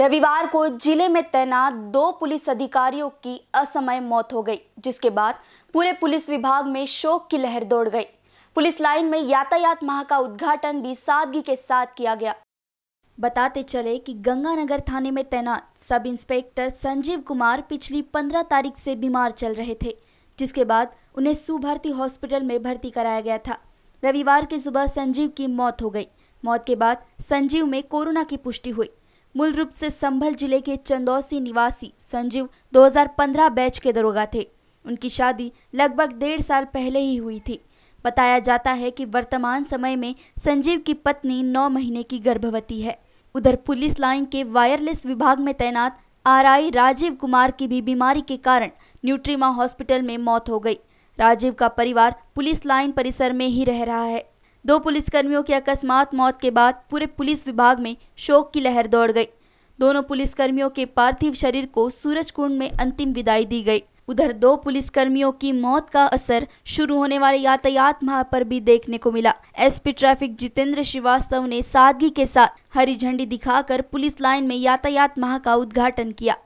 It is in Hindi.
रविवार को जिले में तैनात दो पुलिस अधिकारियों की असमय मौत हो गई जिसके बाद पूरे पुलिस विभाग में शोक की लहर दौड़ गई पुलिस लाइन में यातायात माह का उद्घाटन भी सादगी के साथ किया गया बताते चले कि गंगानगर थाने में तैनात सब इंस्पेक्टर संजीव कुमार पिछली 15 तारीख से बीमार चल रहे थे जिसके बाद उन्हें सुभारती हॉस्पिटल में भर्ती कराया गया था रविवार की सुबह संजीव की मौत हो गई मौत के बाद संजीव में कोरोना की पुष्टि हुई मूल रूप से संभल जिले के चंदौसी निवासी संजीव 2015 बैच के दरोगा थे उनकी शादी लगभग डेढ़ साल पहले ही हुई थी बताया जाता है कि वर्तमान समय में संजीव की पत्नी नौ महीने की गर्भवती है उधर पुलिस लाइन के वायरलेस विभाग में तैनात आरआई राजीव कुमार की भी बीमारी के कारण न्यूट्रीमा हॉस्पिटल में मौत हो गई राजीव का परिवार पुलिस लाइन परिसर में ही रह रहा है दो पुलिसकर्मियों की अकस्मात मौत के बाद पूरे पुलिस विभाग में शोक की लहर दौड़ गई दोनों पुलिसकर्मियों के पार्थिव शरीर को कुंड में अंतिम विदाई दी गई उधर दो पुलिसकर्मियों की मौत का असर शुरू होने वाले यातायात माह पर भी देखने को मिला एसपी ट्रैफिक जितेंद्र श्रीवास्तव ने सादगी के साथ हरी झंडी दिखाकर पुलिस लाइन में यातायात माह का उद्घाटन किया